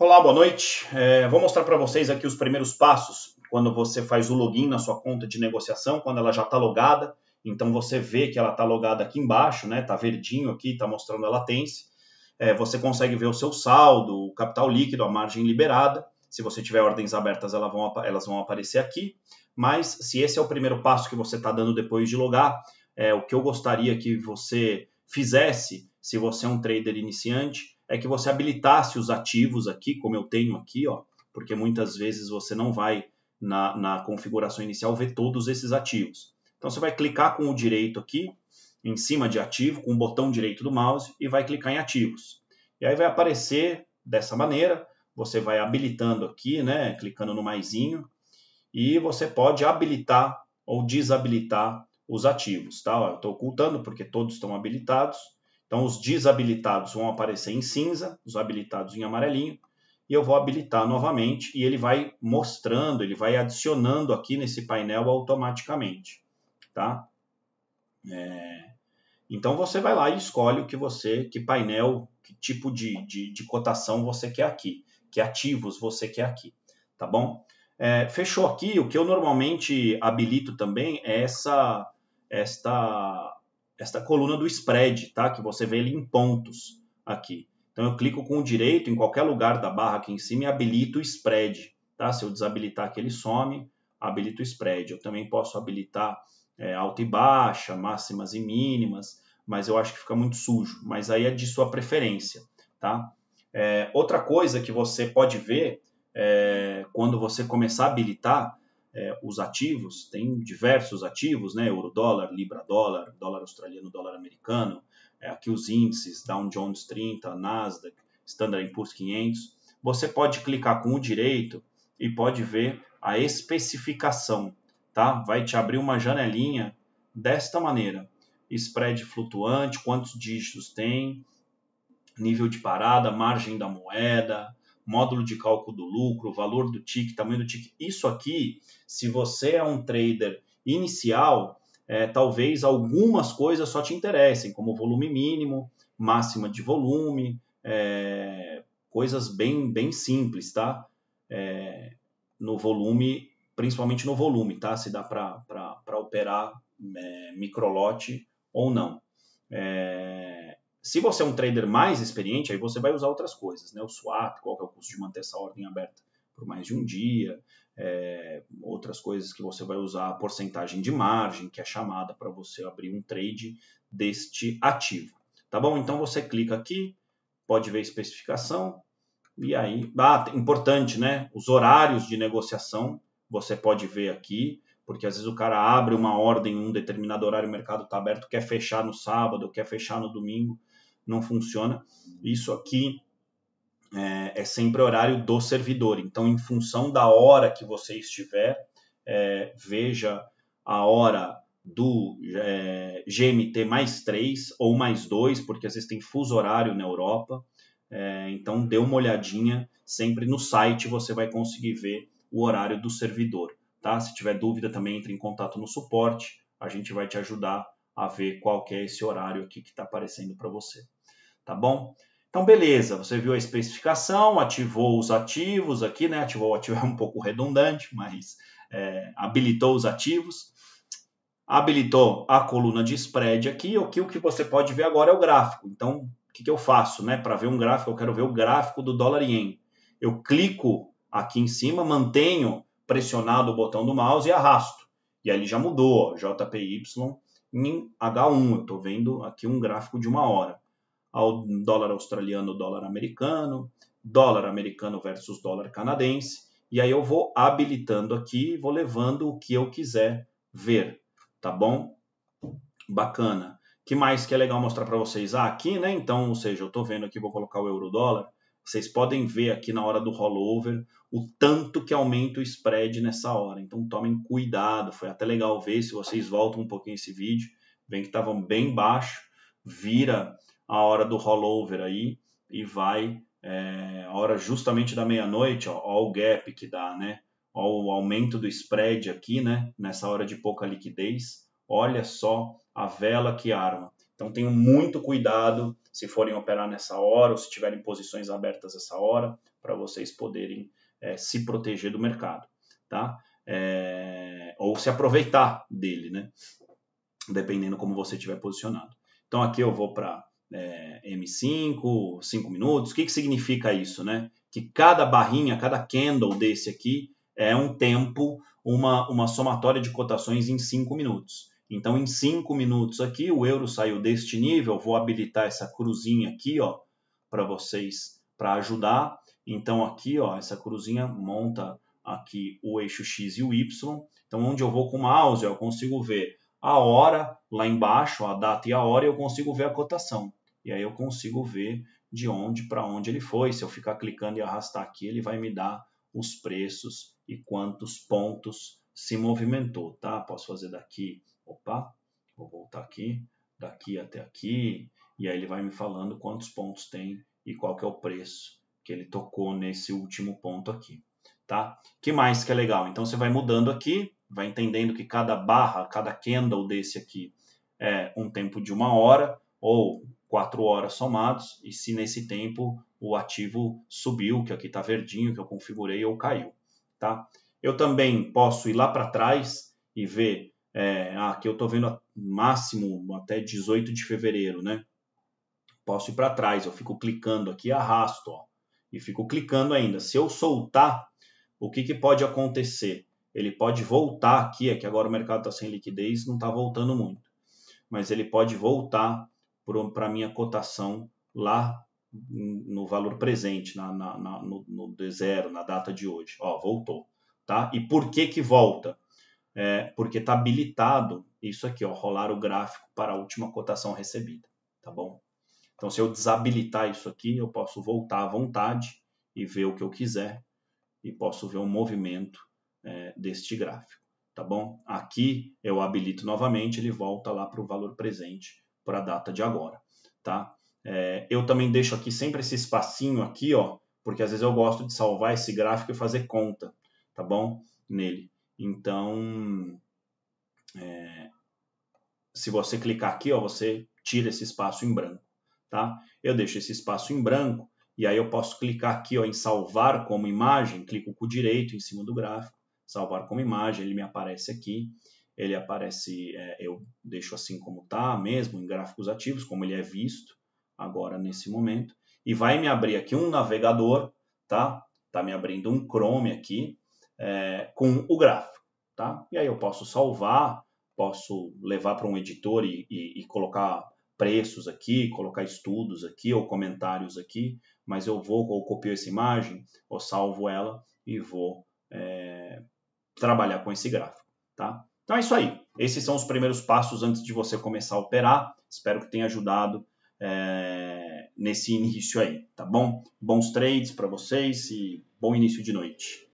Olá, boa noite. É, vou mostrar para vocês aqui os primeiros passos quando você faz o login na sua conta de negociação, quando ela já está logada. Então você vê que ela está logada aqui embaixo, né? Está verdinho aqui, está mostrando a latência. É, você consegue ver o seu saldo, o capital líquido, a margem liberada. Se você tiver ordens abertas, elas vão, elas vão aparecer aqui. Mas se esse é o primeiro passo que você está dando depois de logar, é, o que eu gostaria que você fizesse, se você é um trader iniciante, é que você habilitasse os ativos aqui, como eu tenho aqui, ó, porque muitas vezes você não vai na, na configuração inicial ver todos esses ativos. Então você vai clicar com o direito aqui, em cima de ativo, com o botão direito do mouse, e vai clicar em ativos. E aí vai aparecer dessa maneira, você vai habilitando aqui, né, clicando no maisinho, e você pode habilitar ou desabilitar os ativos. Tá? Estou ocultando porque todos estão habilitados. Então, os desabilitados vão aparecer em cinza, os habilitados em amarelinho, e eu vou habilitar novamente e ele vai mostrando, ele vai adicionando aqui nesse painel automaticamente, tá? É... Então, você vai lá e escolhe o que você, que painel, que tipo de, de, de cotação você quer aqui, que ativos você quer aqui, tá bom? É, fechou aqui, o que eu normalmente habilito também é essa, esta esta coluna do spread, tá? Que você vê ele em pontos aqui. Então eu clico com o direito em qualquer lugar da barra aqui em cima e habilito o spread, tá? Se eu desabilitar aqui ele some, habilito o spread. Eu também posso habilitar é, alta e baixa, máximas e mínimas, mas eu acho que fica muito sujo. Mas aí é de sua preferência, tá? É, outra coisa que você pode ver é, quando você começar a habilitar é, os ativos, tem diversos ativos, né? Euro dólar, Libra dólar, dólar australiano, dólar americano, é, aqui os índices, Dow Jones 30, Nasdaq, Standard Poor's 500. Você pode clicar com o direito e pode ver a especificação, tá? Vai te abrir uma janelinha desta maneira. Spread flutuante, quantos dígitos tem, nível de parada, margem da moeda, módulo de cálculo do lucro, valor do tick, tamanho do tick. Isso aqui, se você é um trader inicial, é, talvez algumas coisas só te interessem, como volume mínimo, máxima de volume, é, coisas bem, bem simples, tá? É, no volume, principalmente no volume, tá? Se dá para operar é, microlote ou não. É, se você é um trader mais experiente, aí você vai usar outras coisas, né? O swap, qual que é o custo de manter essa ordem aberta por mais de um dia, é, outras coisas que você vai usar, a porcentagem de margem, que é chamada para você abrir um trade deste ativo. Tá bom? Então você clica aqui, pode ver a especificação, e aí, ah, importante, né? Os horários de negociação você pode ver aqui, porque às vezes o cara abre uma ordem em um determinado horário, o mercado está aberto, quer fechar no sábado, quer fechar no domingo não funciona. Isso aqui é, é sempre horário do servidor. Então, em função da hora que você estiver, é, veja a hora do é, GMT mais 3 ou mais 2, porque às vezes tem fuso horário na Europa. É, então, dê uma olhadinha, sempre no site você vai conseguir ver o horário do servidor. Tá? Se tiver dúvida, também entre em contato no suporte, a gente vai te ajudar a ver qual que é esse horário aqui que está aparecendo para você tá bom? Então, beleza, você viu a especificação, ativou os ativos aqui, né? Ativou o ativo é um pouco redundante, mas é, habilitou os ativos. Habilitou a coluna de spread aqui, o que, o que você pode ver agora é o gráfico. Então, o que, que eu faço, né? Para ver um gráfico, eu quero ver o gráfico do dólar yen. Eu clico aqui em cima, mantenho pressionado o botão do mouse e arrasto. E aí ele já mudou, ó, JPY em H1. Eu estou vendo aqui um gráfico de uma hora ao dólar australiano, dólar americano, dólar americano versus dólar canadense, e aí eu vou habilitando aqui, vou levando o que eu quiser ver, tá bom? Bacana. Que mais que é legal mostrar para vocês? Ah, aqui, né? Então, ou seja, eu estou vendo aqui, vou colocar o euro dólar. Vocês podem ver aqui na hora do rollover o tanto que aumenta o spread nessa hora. Então tomem cuidado. Foi até legal ver se vocês voltam um pouquinho esse vídeo. Vem que estavam bem baixo, vira a hora do rollover aí e vai é, a hora justamente da meia-noite, ó, ó, o gap que dá, né? Ó o aumento do spread aqui, né? Nessa hora de pouca liquidez, olha só a vela que arma. Então tenham muito cuidado se forem operar nessa hora ou se tiverem posições abertas essa hora para vocês poderem é, se proteger do mercado, tá? É, ou se aproveitar dele, né? Dependendo como você estiver posicionado. Então aqui eu vou para é, M5, 5 minutos. O que, que significa isso, né? Que cada barrinha, cada candle desse aqui é um tempo, uma, uma somatória de cotações em 5 minutos. Então, em 5 minutos aqui, o euro saiu deste nível. Vou habilitar essa cruzinha aqui, ó, para vocês, para ajudar. Então, aqui, ó, essa cruzinha monta aqui o eixo X e o Y. Então, onde eu vou com o mouse, eu consigo ver a hora lá embaixo, a data e a hora, eu consigo ver a cotação e aí eu consigo ver de onde para onde ele foi. Se eu ficar clicando e arrastar aqui, ele vai me dar os preços e quantos pontos se movimentou, tá? Posso fazer daqui, opa, vou voltar aqui, daqui até aqui, e aí ele vai me falando quantos pontos tem e qual que é o preço que ele tocou nesse último ponto aqui, tá? Que mais que é legal? Então você vai mudando aqui, vai entendendo que cada barra, cada candle desse aqui é um tempo de uma hora, ou quatro horas somados e se nesse tempo o ativo subiu, que aqui está verdinho, que eu configurei, ou caiu. Tá? Eu também posso ir lá para trás e ver, é, ah, aqui eu estou vendo máximo até 18 de fevereiro, né? Posso ir para trás, eu fico clicando aqui, arrasto, ó, e fico clicando ainda. Se eu soltar, o que, que pode acontecer? Ele pode voltar aqui, é que agora o mercado está sem liquidez, não está voltando muito, mas ele pode voltar para a minha cotação lá no valor presente, na, na, na no, no D0, na data de hoje. Ó, voltou. Tá? E por que que volta? É, porque está habilitado isso aqui, ó, rolar o gráfico para a última cotação recebida, tá bom? Então, se eu desabilitar isso aqui, eu posso voltar à vontade e ver o que eu quiser e posso ver o movimento é, deste gráfico, tá bom? Aqui eu habilito novamente, ele volta lá para o valor presente para a data de agora, tá? É, eu também deixo aqui sempre esse espacinho aqui, ó, porque às vezes eu gosto de salvar esse gráfico e fazer conta, tá bom? Nele. Então, é, se você clicar aqui, ó, você tira esse espaço em branco, tá? Eu deixo esse espaço em branco e aí eu posso clicar aqui ó, em salvar como imagem, clico com o direito em cima do gráfico, salvar como imagem, ele me aparece aqui ele aparece, é, eu deixo assim como está, mesmo em gráficos ativos, como ele é visto agora nesse momento, e vai me abrir aqui um navegador, tá? Tá me abrindo um Chrome aqui é, com o gráfico, tá? E aí eu posso salvar, posso levar para um editor e, e, e colocar preços aqui, colocar estudos aqui ou comentários aqui, mas eu vou ou copio essa imagem ou salvo ela e vou é, trabalhar com esse gráfico. Então é isso aí. Esses são os primeiros passos antes de você começar a operar. Espero que tenha ajudado é, nesse início aí, tá bom? Bons trades para vocês e bom início de noite.